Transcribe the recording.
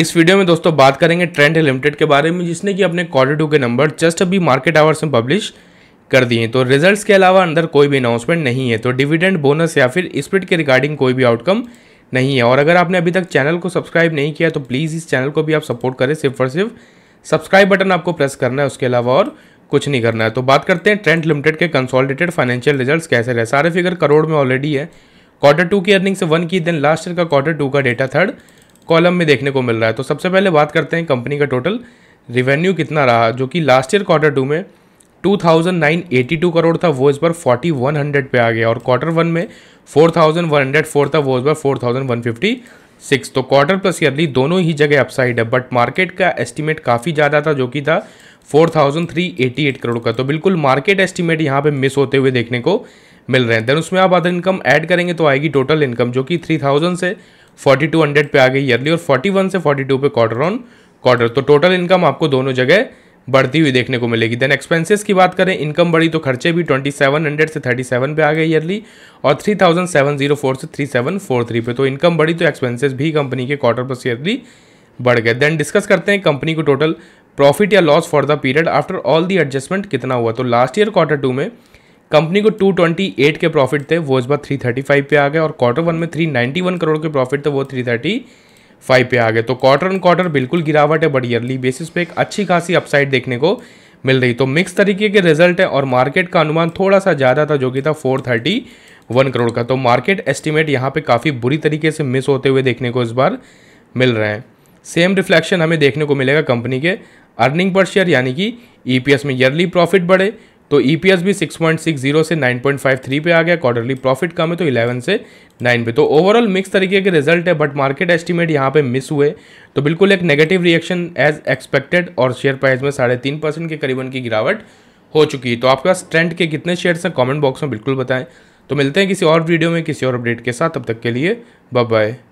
इस वीडियो में दोस्तों बात करेंगे ट्रेंड लिमिटेड के बारे में जिसने कि अपने क्वार्टर टू के नंबर जस्ट अभी मार्केट आवर्स में पब्लिश कर दिए तो रिजल्ट्स के अलावा अंदर कोई भी अनाउंसमेंट नहीं है तो डिविडेंड बोनस या फिर स्प्रिट के रिगार्डिंग कोई भी आउटकम नहीं है और अगर आपने अभी तक चैनल को सब्सक्राइब नहीं किया तो प्लीज़ इस चैनल को भी आप सपोर्ट करें सिर्फ और सिर्फ सब्सक्राइब बटन आपको प्रेस करना है उसके अलावा और कुछ नहीं करना है तो बात करते हैं ट्रेंड लिमिटेड के कंसोलिडेटेड फाइनेंशियल रिजल्ट्स कैसे रहे सारे फिगर करोड़ में ऑलरेडी है क्वार्टर टू की अर्निंग से वन की देन लास्ट ईयर का क्वार्टर टू का डेटा थर्ड कॉलम में देखने को मिल रहा है तो सबसे पहले बात करते हैं कंपनी का टोटल रिवेन्यू कितना रहा जो कि लास्ट ईयर क्वार्टर टू में 2,982 करोड़ था वो इस बार 4,100 पे आ गया और क्वार्टर वन में 4,104 था वो इस बार 4,156 तो क्वार्टर प्लस ईयरली दोनों ही जगह अपसाइड है बट मार्केट का एस्टिमेट काफ़ी ज़्यादा था जो कि था 4,388 करोड़ का तो बिल्कुल मार्केट एस्टिमेट यहाँ पे मिस होते हुए देखने को मिल रहे हैं देन उसमें आप अदर इनकम ऐड करेंगे तो आएगी टोटल इनकम जो कि 3,000 से 4200 पे आ गई ईयरली और 41 से 42 पे क्वार्टर ऑन क्वार्टर तो टोटल इनकम आपको दोनों जगह बढ़ती हुई देखने को मिलेगी देन एक्सपेंसेस की बात करें इनकम बढ़ी तो खर्चे भी 2700 से 37 पे आ गए ईयरली और 3704 से 3743 पे तो इनकम बढ़ी तो एक्सपेंसेस भी कंपनी के क्वार्टर पर ईयरली बढ़ गए देन डिस्कस करते हैं कंपनी को टोटल प्रॉफिट या loss for the period after all the adjustment कितना हुआ तो लास्ट ईयर क्वार्टर टू में कंपनी को 228 के प्रॉफिट थे वो इस बार 335 पे आ गए और क्वार्टर वन में 391 करोड़ के प्रॉफिट थे वो 335 पे आ गए तो क्वार्टर एंड क्वार्टर बिल्कुल गिरावट है बट ईयरली बेसिस पे एक अच्छी खासी अपसाइड देखने को मिल रही तो मिक्स तरीके के रिजल्ट है और मार्केट का अनुमान थोड़ा सा ज़्यादा था जो कि था फोर थर्टी वन करोड़ का तो मार्केट एस्टिमेट यहाँ पर काफ़ी बुरी तरीके से मिस होते हुए देखने को इस बार मिल रहे हैं सेम रिफ्लेक्शन हमें देखने को मिलेगा कंपनी के अर्निंग पर शेयर यानी कि ई e में ईयरली प्रॉफिट बढ़े तो ई e भी 6.60 से 9.53 पे आ गया क्वार्टरली प्रॉफिट कम है तो 11 से 9 पे तो ओवरऑल मिक्स तरीके के रिजल्ट है बट मार्केट एस्टीमेट यहाँ पे मिस हुए तो बिल्कुल एक नेगेटिव रिएक्शन एज एक्सपेक्टेड और शेयर प्राइस में साढ़े तीन परसेंट के करीबन की गिरावट हो चुकी है तो आपके पास ट्रेंड के कितने शेयर्स हैं कॉमेंट बॉक्स में बिल्कुल बताएं तो मिलते हैं किसी और वीडियो में किसी और अपडेट के साथ अब तक के लिए बाय बाय